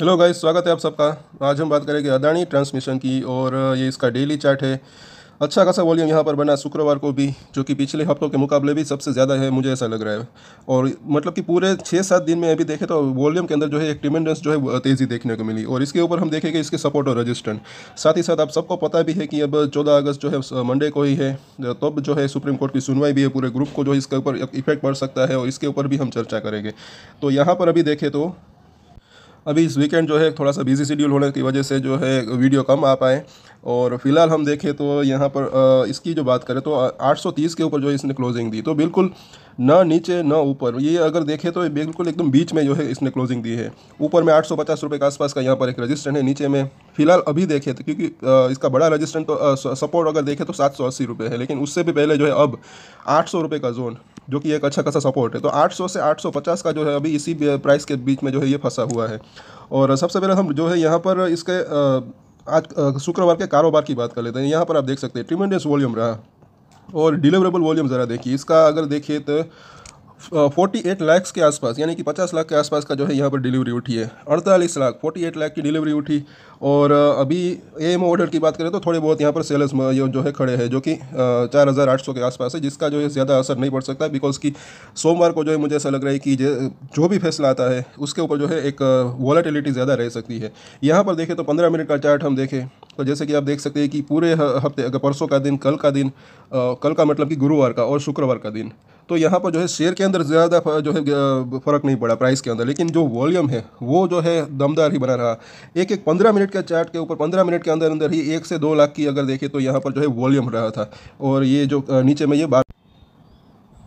hello guys स्वागत है आप सबका आज हम बात करेंगे अदानी ट्रांसमिशन की और ये इसका डेली चार्ट है अच्छा खासा वॉल्यूम यहाँ पर बना शुक्रवार को भी जो कि पिछले हफ्तों के मुकाबले भी सबसे ज़्यादा है मुझे ऐसा लग रहा है और मतलब कि पूरे छः सात दिन में अभी देखें तो वॉल्यूम के अंदर जो है एक टिमेंडेंस जो है तेज़ी देखने को मिली और इसके ऊपर हम देखेंगे इसके सपोर्ट और रजिस्टेंट साथ ही साथ आप सबको पता भी है कि अब चौदह अगस्त जो है मंडे को ही है तब तो जो है सुप्रीम कोर्ट की सुनवाई भी है पूरे ग्रुप को जो इसके ऊपर इफेक्ट पड़ सकता है और इसके ऊपर भी हम चर्चा करेंगे तो यहाँ पर अभी देखें तो अभी इस वीकेंड जो है थोड़ा सा बिजी शेड्यूल होने की वजह से जो है वीडियो कम आ पाए और फिलहाल हम देखें तो यहाँ पर इसकी जो बात करें तो 830 के ऊपर जो है इसने क्लोजिंग दी तो बिल्कुल ना नीचे ना ऊपर ये अगर देखें तो बिल्कुल एकदम बीच में जो है इसने क्लोजिंग दी है ऊपर में आठ सौ के आसपास का यहाँ पर एक रजिस्टेंट है नीचे में फिलहाल अभी देखें तो क्योंकि इसका बड़ा रजिस्टेंट तो सपोर्ट अगर देखें तो सात है लेकिन उससे भी पहले जो है अब आठ का जोन जो कि एक अच्छा खासा सपोर्ट है तो 800 से 850 का जो है अभी इसी प्राइस के बीच में जो है ये फंसा हुआ है और सबसे पहले हम जो है यहाँ पर इसके आज शुक्रवार के कारोबार की बात कर लेते हैं यहाँ पर आप देख सकते हैं ट्रिमेंडस वॉल्यूम रहा और डिलीवरेबल वॉल्यूम ज़रा देखिए इसका अगर देखिए तो फोर्टी एट लैक्स के आसपास यानी कि पचास लाख के आसपास का जो है यहाँ पर डिलीवरी उठी है अड़तालीस लाख फोर्टी एट लाख की डिलीवरी उठी और अभी ए एम ऑर्डर की बात करें तो थोड़े बहुत यहाँ पर सेल्स जो है खड़े हैं जो कि चार हज़ार आठ सौ के आसपास है जिसका जो है ज़्यादा असर नहीं पड़ सकता बिकॉज कि सोमवार को जो है मुझे ऐसा लग रहा है कि जो भी फैसला आता है उसके ऊपर जो है एक वॉलेटिलिटी ज़्यादा रह सकती है यहाँ पर देखें तो पंद्रह मिनट का चार्ट हम देखें तो जैसे कि आप देख सकते हैं कि पूरे हफ्ते अगर परसों का दिन कल का दिन आ, कल का मतलब कि गुरुवार का और शुक्रवार का दिन तो यहाँ पर जो है शेयर के अंदर ज़्यादा जो है फ़र्क नहीं पड़ा प्राइस के अंदर लेकिन जो वॉल्यूम है वो जो है दमदार ही बना रहा एक एक पंद्रह मिनट के चार्ट के ऊपर पंद्रह मिनट के अंदर अंदर ही एक से दो लाख की अगर देखें तो यहाँ पर जो है वॉल्यूम रहा था और ये जो नीचे में ये बात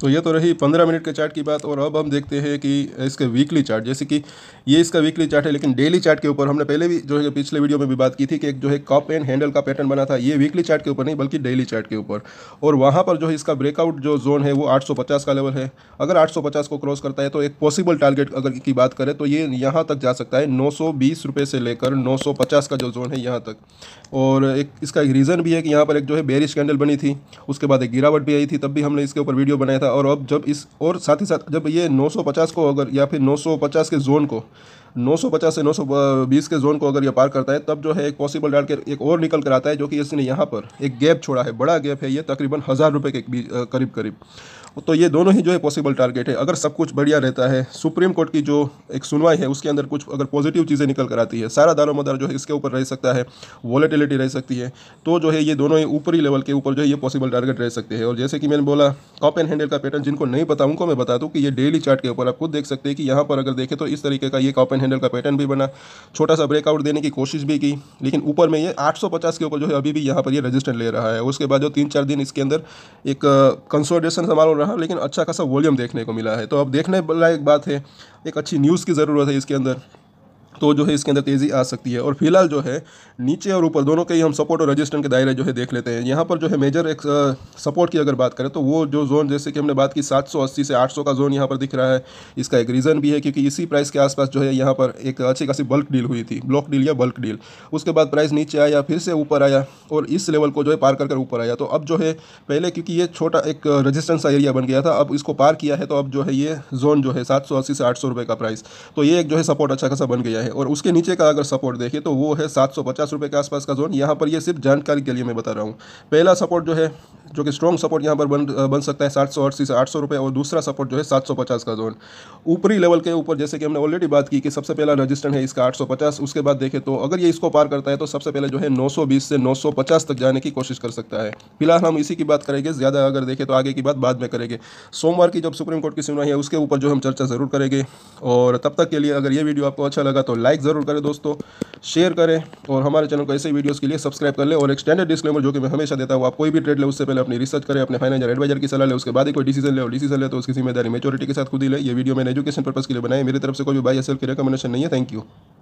तो ये तो रही पंद्रह मिनट के चार्ट की बात और अब हम देखते हैं कि इसके वीकली चार्ट जैसे कि ये इसका वीकली चार्ट है लेकिन डेली चार्ट के ऊपर हमने पहले भी जो है पिछले वीडियो में भी बात की थी कि एक जो है कप एंड हैंडल का पैटर्न बना था ये वीकली चार्ट के ऊपर नहीं बल्कि डेली चार्ट के ऊपर और वहाँ पर जो है इसका ब्रेकआउट जो जोन है वो आठ का लेवल है अगर आठ को क्रॉस करता है तो एक पॉसिबल टारगेट अगर की बात करें तो ये यहाँ तक जा सकता है नौ से लेकर नौ का जो जोन है यहाँ तक और एक इसका एक रीज़न भी है कि यहाँ पर एक जो है बेरिश कैंडल बनी थी उसके बाद एक गिरावट भी आई थी तब भी हमने इसके ऊपर वीडियो बनाया था और अब जब इस और साथ ही साथ जब ये 950 को अगर या फिर 950 के जोन को 950 से 920 के जोन को अगर ये पार करता है तब जो है एक पॉसिबल डाल के एक और निकल कर आता है जो कि इसने यहाँ पर एक गैप छोड़ा है बड़ा गैप है ये तकरीबन हज़ार रुपये के करीब करीब तो ये दोनों ही जो है पॉसिबल टारगेट है अगर सब कुछ बढ़िया रहता है सुप्रीम कोर्ट की जो एक सुनवाई है उसके अंदर कुछ अगर पॉजिटिव चीज़ें निकल कर आती है सारा दारोमदार जो है इसके ऊपर रह सकता है वॉलेटिलिटी रह सकती है तो जो है ये दोनों ही ऊपरी लेवल के ऊपर जो है ये पॉसिबल टारगेट रह सकते हैं और जैसे कि मैंने बोला कॉप एंड हैंडल का पैटर्न जिनको नहीं पता उनको मैं बता दूँ कि ये डेली चार्ट के ऊपर आप खुद देख सकते हैं कि यहाँ पर अगर देखें तो इस तरीके का ये कॉप एंड हैंडल का पैटर्न भी बना छोटा सा ब्रेकआउट देने की कोशिश भी की लेकिन ऊपर में ये आठ के ऊपर जो है अभी भी यहाँ पर ये रजिस्टर ले रहा है उसके बाद जो तीन चार दिन इसके अंदर एक कंसोलिडेशन समारोह रहा लेकिन अच्छा खासा वॉल्यूम देखने को मिला है तो अब देखने लायक बात है एक अच्छी न्यूज़ की ज़रूरत है इसके अंदर तो जो है इसके अंदर तेज़ी आ सकती है और फिलहाल जो है नीचे और ऊपर दोनों के ही हम सपोर्ट और रजिस्टेंट के दायरे जो है देख लेते हैं यहाँ पर जो है मेजर एक सपोर्ट की अगर बात करें तो वो जो जोन जैसे कि हमने बात की 780 से 800 का जोन यहाँ पर दिख रहा है इसका एक रीज़न भी है क्योंकि इसी प्राइस के आसपास जो है यहाँ पर एक अच्छी खासी बल्क डील हुई थी ब्लॉक डील या बल्क डील उसके बाद प्राइस नीचे आया फिर से ऊपर आया और इस लेवल को जो है पार कर ऊपर आया तो अब जो है पहले क्योंकि ये छोटा एक रजिस्टेंस एरिया बन गया था अब इसको पार किया है तो अब जो है ये जोन जो है सात से आठ का प्राइस तो ये एक जो है सपोर्ट अच्छा खासा बन गया है और उसके नीचे का अगर सपोर्ट देखिए तो वो है सात सौ पचास रुपये के आसपास का जोन यहाँ पर ये सिर्फ जानकारी के लिए मैं बता रहा हूँ पहला सपोर्ट जो है जो कि स्ट्रॉन्ग सपोर्ट यहाँ पर बन बन सकता है सात सौ अस्सी से आठ सौ रुपये और दूसरा सपोर्ट जो है सात सौ पचास का जोन ऊपरी लेवल के ऊपर जैसे कि हमने ऑलरेडी बात की कि सबसे पहला रजिस्टेंट है इसका आठ सौ पचास उसके बाद देखें तो अगर ये इसको पार करता है तो सबसे पहले जो है नौ सौ बीस से नौ सौ पचास तक जाने की कोशिश कर सकता है फिलहाल हम इसी की बात करेंगे ज़्यादा अगर देखें तो आगे की बात बाद में करेंगे सोमवार की जब सुप्रीम कोर्ट की सुनवाई है उसके ऊपर जो हम चर्चा ज़रूर करेंगे और तब तक के लिए अगर ये वीडियो आपको अच्छा लगा तो तो लाइक ज़रूर करें दोस्तों शेयर करें और हमारे चैनल को ऐसे ही वीडियोस के लिए सब्सक्राइब कर लें और एक स्टैंडर्ड डिस्क्लेमर जो कि मैं हमेशा देता हूँ आप कोई भी ट्रेड ले उससे पहले अपनी रिसर्च करें अपने फाइनेंशियल एडवाइजर की सलाह ले उसके बाद ही कोई डिसीजन ले और डिसीजन ले तो उसकी जिम्मेदारी मेचोरिटी के साथ खुद ही ले ये वीडियो मैंने एजुकेशन पर्पस के लिए बनाए मेरी तरफ से कोई भी बाई एस की रिकमेंडेशन नहीं है थैंक यू